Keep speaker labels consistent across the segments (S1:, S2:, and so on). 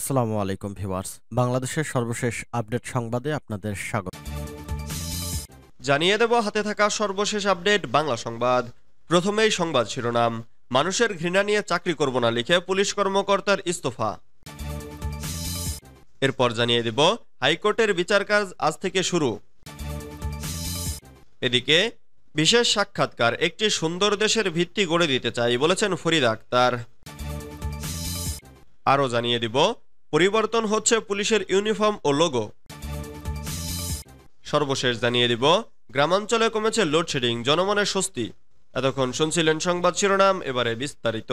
S1: আসসালামু আলাইকুম ভিওয়ার্স বাংলাদেশের সর্বশেষ আপডেট সংবাদে আপনাদের স্বাগত জানিয়ে দেব হাতে থাকা সর্বশেষ আপডেট বাংলা সংবাদ প্রথমেই সংবাদ শিরোনাম মানুষের ঘৃণা নিয়ে চাকরি করব না লিখে পুলিশ কর্মকর্তার ইস্তফা এরপর জানিয়ে দেব হাইকোর্টের বিচার কাজ আজ থেকে শুরু এদিকে বিশেষ সাক্ষাৎকার একটি সুন্দর দেশের ভিত্তি গড়ে দিতে চাই বলেছেন ফরিদ আক্তার আরও জানিয়ে দিব পরিবর্তন হচ্ছে পুলিশের ইউনিফর্ম ও লোগো সর্বশেষ জানিয়ে দিব গ্রামাঞ্চলে কমেছে লোডশেডিং জনমনে স্বস্তি এতক্ষণ শুনছিলেন সংবাদ শিরোনাম এবারে বিস্তারিত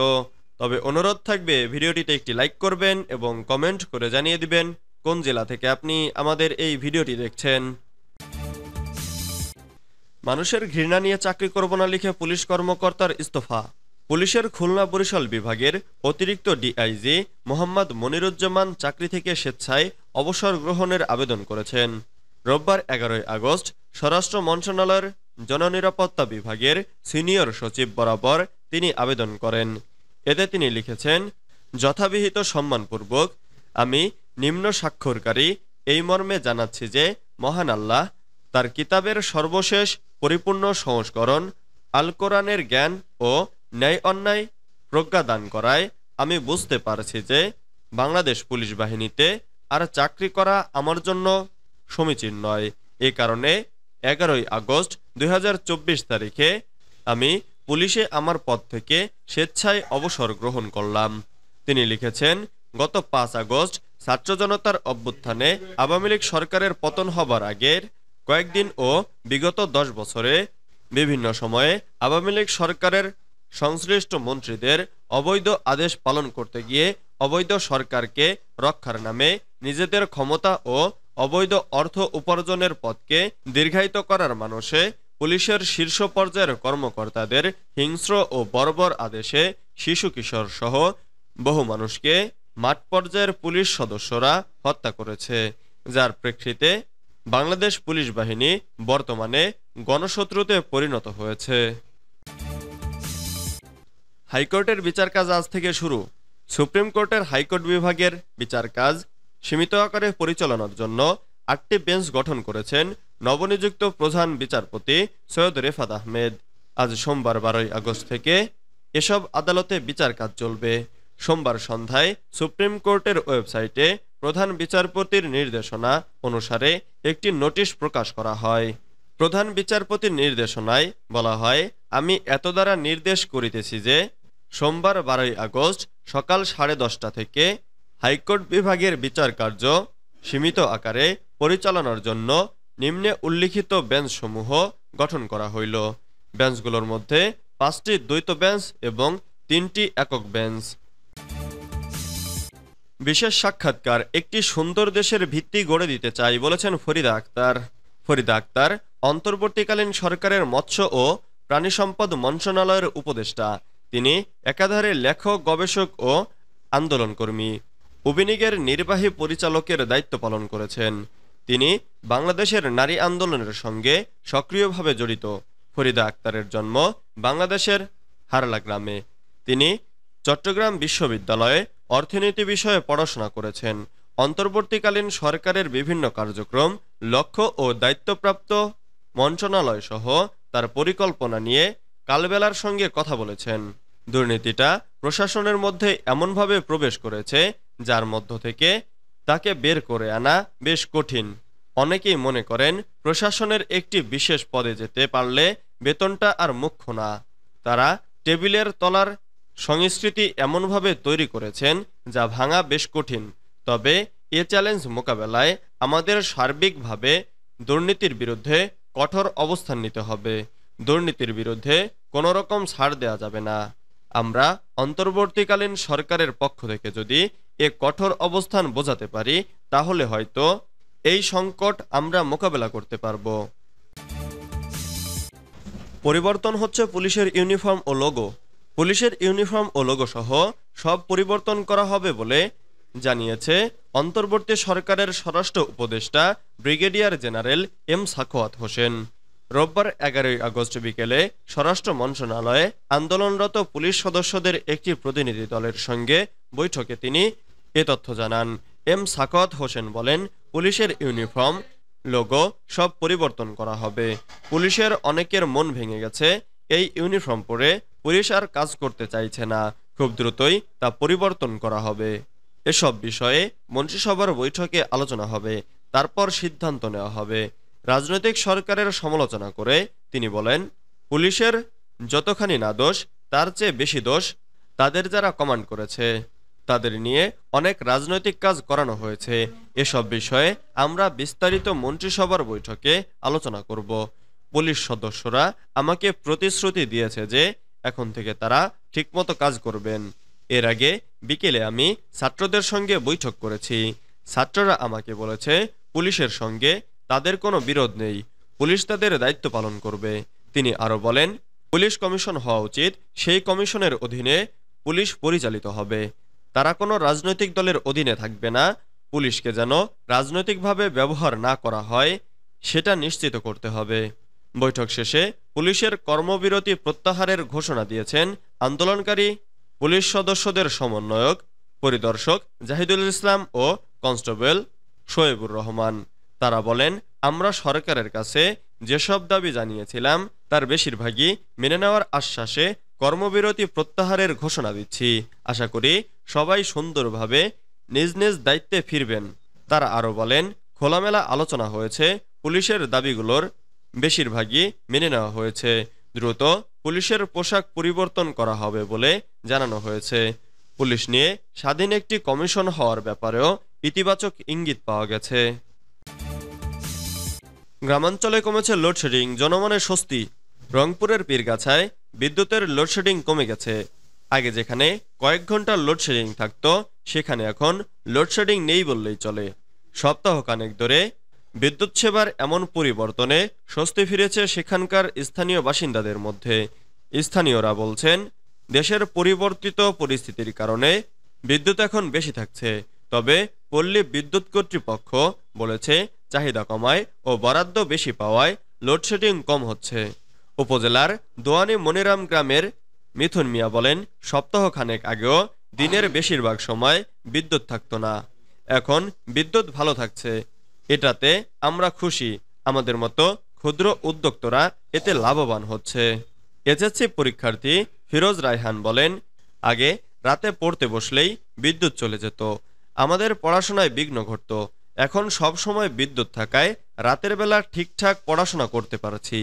S1: তবে অনুরোধ থাকবে ভিডিওটিতে একটি লাইক করবেন এবং কমেন্ট করে জানিয়ে দিবেন কোন জেলা থেকে আপনি আমাদের এই ভিডিওটি দেখছেন মানুষের ঘৃণা নিয়ে চাকরি করব না লিখে পুলিশ কর্মকর্তার ইস্তফা পুলিশের খুলনা বরিশাল বিভাগের অতিরিক্ত ডিআইজি মোহাম্মদ মনিরুজ্জামান চাকরি থেকে স্বেচ্ছায় অবসর গ্রহণের আবেদন করেছেন রোববার এগারোই আগস্ট স্বরাষ্ট্র মন্ত্রণালয়ের জননিরাপত্তা বিভাগের সিনিয়র সচিব বরাবর তিনি আবেদন করেন এতে তিনি লিখেছেন যথাবিহিত সম্মানপূর্বক আমি নিম্ন স্বাক্ষরকারী এই মর্মে জানাচ্ছি যে মহান আল্লাহ তার কিতাবের সর্বশেষ পরিপূর্ণ সংস্করণ আল কোরআনের জ্ঞান ও ন্যায় অন্যায় প্রজ্ঞা দান করায় আমি বুঝতে পারছি যে বাংলাদেশ পুলিশ বাহিনীতে আর চাকরি করা আমার জন্য সমীচীন নয় এ কারণে এগারোই আগস্ট দুই তারিখে আমি পুলিশে আমার পদ থেকে স্বেচ্ছায় অবসর গ্রহণ করলাম তিনি লিখেছেন গত পাঁচ আগস্ট ছাত্র জনতার অভ্যুত্থানে আওয়ামী লীগ সরকারের পতন হবার আগের কয়েকদিন ও বিগত দশ বছরে বিভিন্ন সময়ে আওয়ামী লীগ সরকারের সংশ্লিষ্ট মন্ত্রীদের অবৈধ আদেশ পালন করতে গিয়ে অবৈধ সরকারকে রক্ষার নামে নিজেদের ক্ষমতা ও অবৈধ অর্থ উপার্জনের পথকে দীর্ঘায়িত করার মানুষে পুলিশের শীর্ষ পর্যায়ের কর্মকর্তাদের হিংস্র ও বর্বর আদেশে শিশু কিশোর সহ বহু মানুষকে মাঠ পর্যায়ের পুলিশ সদস্যরা হত্যা করেছে যার প্রেক্ষিতে বাংলাদেশ পুলিশ বাহিনী বর্তমানে গণশত্রুতে পরিণত হয়েছে হাইকোর্টের বিচার কাজ আজ থেকে শুরু সুপ্রিম কোর্টের হাইকোর্ট বিভাগের বিচার কাজ সীমিত আকারে পরিচালনার জন্য আটটি বেঞ্চ গঠন করেছেন নবনিযুক্ত প্রধান বিচারপতি সৈয়দ রেফাত আহমেদ আজ সোমবার বারোই আগস্ট থেকে এসব আদালতে বিচার কাজ চলবে সোমবার সন্ধ্যায় সুপ্রিম কোর্টের ওয়েবসাইটে প্রধান বিচারপতির নির্দেশনা অনুসারে একটি নোটিশ প্রকাশ করা হয় প্রধান বিচারপতির নির্দেশনায় বলা হয় আমি এত দ্বারা নির্দেশ করিতেছি যে সোমবার বারোই আগস্ট সকাল সাড়ে দশটা থেকে হাইকোর্ট বিভাগের বিচার কার্য সীমিত আকারে পরিচালনার জন্য নিম্নে উল্লিখিত বেঞ্চসমূহ গঠন করা হইল বেঞ্চগুলোর মধ্যে পাঁচটি দ্বৈত বেঞ্চ এবং তিনটি একক বেঞ্চ বিশেষ সাক্ষাৎকার একটি সুন্দর দেশের ভিত্তি গড়ে দিতে চাই বলেছেন ফরিদা আক্তার ফরিদা আক্তার অন্তর্বর্তীকালীন সরকারের মৎস্য ও প্রাণী সম্পদ মন্ত্রণালয়ের উপদেষ্টা তিনি একাধারে লেখক গবেষক ও আন্দোলনকর্মী অভিনীগের নির্বাহী পরিচালকের দায়িত্ব পালন করেছেন তিনি বাংলাদেশের নারী আন্দোলনের সঙ্গে সক্রিয়ভাবে জড়িত ফরিদা আক্তারের জন্ম বাংলাদেশের হারলা গ্রামে তিনি চট্টগ্রাম বিশ্ববিদ্যালয়ে অর্থনীতি বিষয়ে পড়াশোনা করেছেন অন্তর্বর্তীকালীন সরকারের বিভিন্ন কার্যক্রম লক্ষ্য ও দায়িত্বপ্রাপ্ত মন্ত্রণালয় সহ তার পরিকল্পনা নিয়ে কালবেলার সঙ্গে কথা বলেছেন দুর্নীতিটা প্রশাসনের মধ্যে এমনভাবে প্রবেশ করেছে যার মধ্য থেকে তাকে বের করে আনা বেশ কঠিন অনেকেই মনে করেন প্রশাসনের একটি বিশেষ পদে যেতে পারলে বেতনটা আর মুখ্য না তারা টেবিলের তলার সংস্কৃতি এমনভাবে তৈরি করেছেন যা ভাঙা বেশ কঠিন তবে এ চ্যালেঞ্জ মোকাবেলায় আমাদের সার্বিকভাবে দুর্নীতির বিরুদ্ধে কঠোর অবস্থান নিতে হবে দুর্নীতির বিরুদ্ধে কোনো রকম ছাড় দেওয়া যাবে না আমরা অন্তর্বর্তীকালীন সরকারের পক্ষ থেকে যদি এ কঠোর অবস্থান বোঝাতে পারি তাহলে হয়তো এই সংকট আমরা মোকাবেলা করতে পারব পরিবর্তন হচ্ছে পুলিশের ইউনিফর্ম ও লোগো পুলিশের ইউনিফর্ম ও লোগো সহ সব পরিবর্তন করা হবে বলে জানিয়েছে অন্তর্বর্তী সরকারের স্বরাষ্ট্র উপদেষ্টা brigadier general M Sakhawat Hossain রোববার এগারোই আগস্ট বিকেলে স্বরাষ্ট্র মন্ত্রণালয়ে আন্দোলনরত পুলিশ সদস্যদের একটি প্রতিনিধি দলের সঙ্গে বৈঠকে তিনি এ তথ্য জানান এম সাকত হোসেন বলেন পুলিশের ইউনিফর্ম লোগো সব পরিবর্তন করা হবে পুলিশের অনেকের মন ভেঙে গেছে এই ইউনিফর্ম পরে পুলিশ আর কাজ করতে চাইছে না খুব দ্রুতই তা পরিবর্তন করা হবে এসব বিষয়ে মন্ত্রিসভার বৈঠকে আলোচনা হবে তারপর সিদ্ধান্ত নেওয়া হবে রাজনৈতিক সরকারের সমালোচনা করে তিনি বলেন পুলিশের যতখানি না দোষ তার চেয়ে বেশি দোষ তাদের যারা কমান্ড করেছে তাদের নিয়ে অনেক রাজনৈতিক কাজ করানো হয়েছে এসব বিষয়ে আমরা বিস্তারিত মন্ত্রিসভার বৈঠকে আলোচনা করব পুলিশ সদস্যরা আমাকে প্রতিশ্রুতি দিয়েছে যে এখন থেকে তারা ঠিকমতো কাজ করবেন এর আগে বিকেলে আমি ছাত্রদের সঙ্গে বৈঠক করেছি ছাত্ররা আমাকে বলেছে পুলিশের সঙ্গে তাদের কোনো বিরোধ নেই পুলিশ তাদের দায়িত্ব পালন করবে তিনি আরও বলেন পুলিশ কমিশন হওয়া উচিত সেই কমিশনের অধীনে পুলিশ পরিচালিত হবে তারা কোনো রাজনৈতিক দলের অধীনে থাকবে না পুলিশকে যেন রাজনৈতিকভাবে ব্যবহার না করা হয় সেটা নিশ্চিত করতে হবে বৈঠক শেষে পুলিশের কর্মবিরতি প্রত্যাহারের ঘোষণা দিয়েছেন আন্দোলনকারী পুলিশ সদস্যদের সমন্বয়ক পরিদর্শক জাহিদুল ইসলাম ও কনস্টেবল শোয়েবুর রহমান তারা বলেন আমরা সরকারের কাছে যেসব দাবি জানিয়েছিলাম তার বেশিরভাগই মেনে নেওয়ার আশ্বাসে কর্মবিরতি প্রত্যাহারের ঘোষণা দিচ্ছি আশা করি সবাই সুন্দরভাবে নিজ নিজ দায়িত্বে ফিরবেন তারা আরও বলেন খোলামেলা আলোচনা হয়েছে পুলিশের দাবিগুলোর বেশিরভাগই মেনে নেওয়া হয়েছে দ্রুত পুলিশের পোশাক পরিবর্তন করা হবে বলে জানানো হয়েছে পুলিশ নিয়ে স্বাধীন একটি কমিশন হওয়ার ব্যাপারেও ইতিবাচক ইঙ্গিত পাওয়া গেছে গ্রামাঞ্চলে কমেছে লোডশেডিং জনমনে স্বস্তি রংপুরের পীরগাছায় বিদ্যুতের লোডশেডিং কমে গেছে আগে যেখানে কয়েক ঘন্টা লোডশেডিং থাকত সেখানে এখন লোডশেডিং নেই বললেই চলে সপ্তাহ কানেক ধরে বিদ্যুৎ সেবার এমন পরিবর্তনে স্বস্তি ফিরেছে সেখানকার স্থানীয় বাসিন্দাদের মধ্যে স্থানীয়রা বলছেন দেশের পরিবর্তিত পরিস্থিতির কারণে বিদ্যুৎ এখন বেশি থাকছে তবে পল্লী বিদ্যুৎ কর্তৃপক্ষ বলেছে চাহিদা কমায় ও বরাদ্দ বেশি পাওয়ায় লোডশেডিং কম হচ্ছে উপজেলার দোয়ানি মনিরাম গ্রামের মিথুন মিয়া বলেন সপ্তাহখানেক আগেও দিনের বেশিরভাগ সময় বিদ্যুৎ থাকতো না এখন বিদ্যুৎ ভালো থাকছে এটাতে আমরা খুশি আমাদের মতো ক্ষুদ্র উদ্যোক্তরা এতে লাভবান হচ্ছে এসএসসি পরীক্ষার্থী ফিরোজ রায়হান বলেন আগে রাতে পড়তে বসলেই বিদ্যুৎ চলে যেত আমাদের পড়াশোনায় বিঘ্ন ঘটত এখন সব সময় বিদ্যুৎ থাকায় রাতের বেলা ঠিকঠাক পড়াশোনা করতে পারছি